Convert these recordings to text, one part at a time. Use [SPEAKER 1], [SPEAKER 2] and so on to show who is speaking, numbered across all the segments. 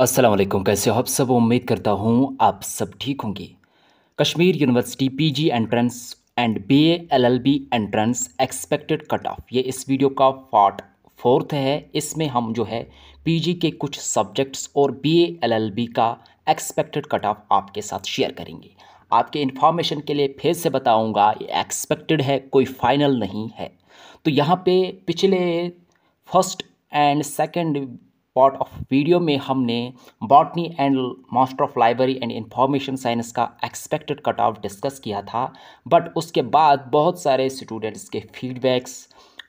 [SPEAKER 1] असलम कैसे हो आप सब उम्मीद करता हूँ आप सब ठीक होंगे Kashmir university PG entrance and BA LLB entrance expected cut off ये इस वीडियो का पार्ट फोर्थ है इसमें हम जो है पीजी के कुछ सब्जेक्ट्स और बीए एलएलबी का एक्सपेक्टेड कट ऑफ आपके साथ शेयर करेंगे आपके इन्फॉर्मेशन के लिए फिर से बताऊँगा ये एक्सपेक्टेड है कोई फाइनल नहीं है तो यहाँ पे पिछले first and second part of video में हमने botany and master of library and information science का एक्सपेक्टेड कट ऑफ डिस्कस किया था बट उसके बाद बहुत सारे स्टूडेंट्स के फीडबैक्स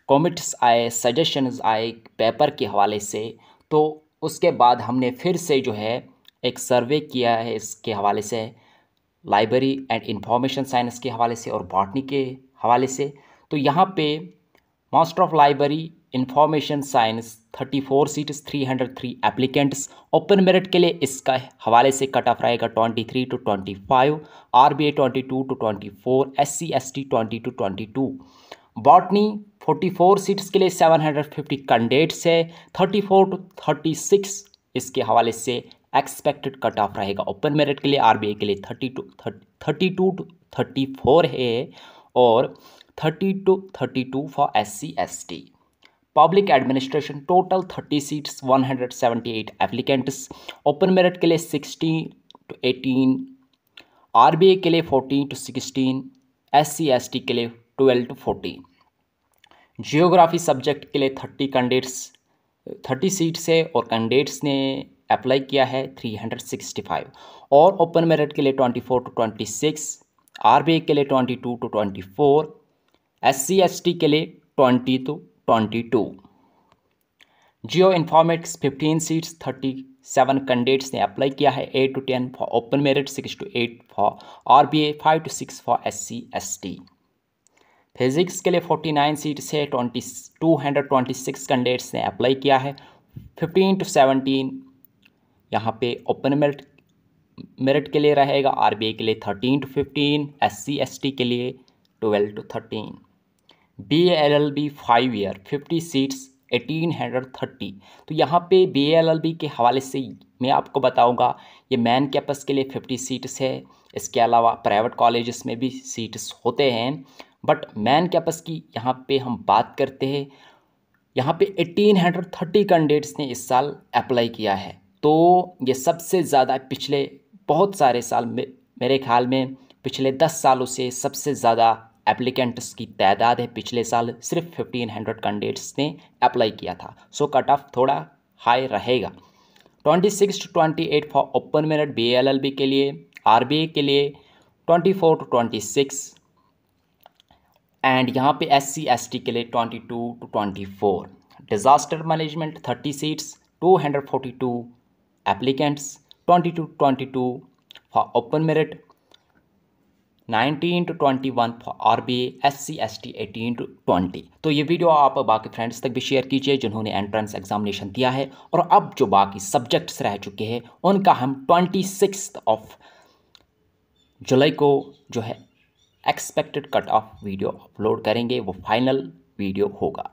[SPEAKER 1] कॉमेंट्स आए सजेशंस आए पेपर के हवाले से तो उसके बाद हमने फिर से जो है एक सर्वे किया है इसके हवाले से लाइब्रेरी एंड इंफॉर्मेशन साइंस के हवाले से और बॉटनी के हवाले से तो यहाँ पे master of library information science 34 seats 303 applicants open merit के लिए इसका हवाले से कट ऑफ रहेगा 23 to 25 RBA 22 to 24 SC ST 20 to 22 botany 44 seats के लिए 750 कैंडिडेट्स है 34 टू 36 इसके हवाले से एक्सपेक्टेड कट ऑफ रहेगा ओपन मेरिट के लिए आरबीए के लिए thirty two thirty two to thirty four है और thirty two thirty two for S C S T public administration total thirty seats one hundred seventy eight applicants open merit के लिए sixteen to eighteen R B A के लिए fourteen to sixteen S C S T के लिए twelve to fourteen geography subject के लिए thirty candidates thirty seats है और कैंडिडेट्स ने अप्लाई किया है थ्री हंड्रेड सिक्सटी फाइव और ओपन मेरिट के लिए twenty four to twenty six R B A के लिए twenty two to twenty four S C S T के लिए twenty two 2022. Geoinformatics 15 seats 37 candidates ने अप्लाई किया है 8 to 10 for open merit 6 to 8 for RBA 5 to 6 for SC ST physics के लिए 49 seats है 20 226 कैंडिडेट्स ने अप्लाई किया है 15 टू 17 यहाँ पे ओपन मेरिट मेरिट के लिए रहेगा आरबीए के लिए 13 टू 15 एससी एसटी के लिए 12 to 13 B L L B five year fifty seats eighteen hundred thirty तो यहाँ पे बी एल एल बी के हवाले से मैं आपको बताऊँगा ये मैन कैंपस के लिए फिफ्टी सीट्स है इसके अलावा प्राइवेट कॉलेज में भी सीट्स होते हैं बट मैन कैंपस की यहाँ पे हम बात करते हैं यहाँ पे एटीन हंड्रेड थर्टी कैंडिडेट्स ने इस साल अप्लाई किया है तो ये सबसे ज़्यादा पिछले बहुत सारे साल में मेरे ख्याल में पिछले दस सालों से सबसे ज़्यादा एप्लीकेंट्स की तादाद है पिछले साल सिर्फ फिफ्टीन हंड्रेड कैंडिडेट्स ने अप्लाई किया था सो कट ऑफ थोड़ा हाई रहेगा twenty six to twenty eight for open merit B L L B के लिए आर बी ए के लिए twenty four to twenty six and यहाँ पे एस सी एस टी के लिए twenty two to twenty four disaster management thirty seats two hundred forty two applicants twenty two twenty two for open merit nineteen into twenty one R B S C S T eighteen into twenty तो ये video आप बाकी friends तक भी share कीजिए जिन्होंने entrance examination दिया है और अब जो बाकी सब्जेक्ट्स रह चुके हैं उनका हम ट्वेंटी सिक्स ऑफ जुलाई को जो है expected cut off video upload करेंगे वो फाइनल वीडियो होगा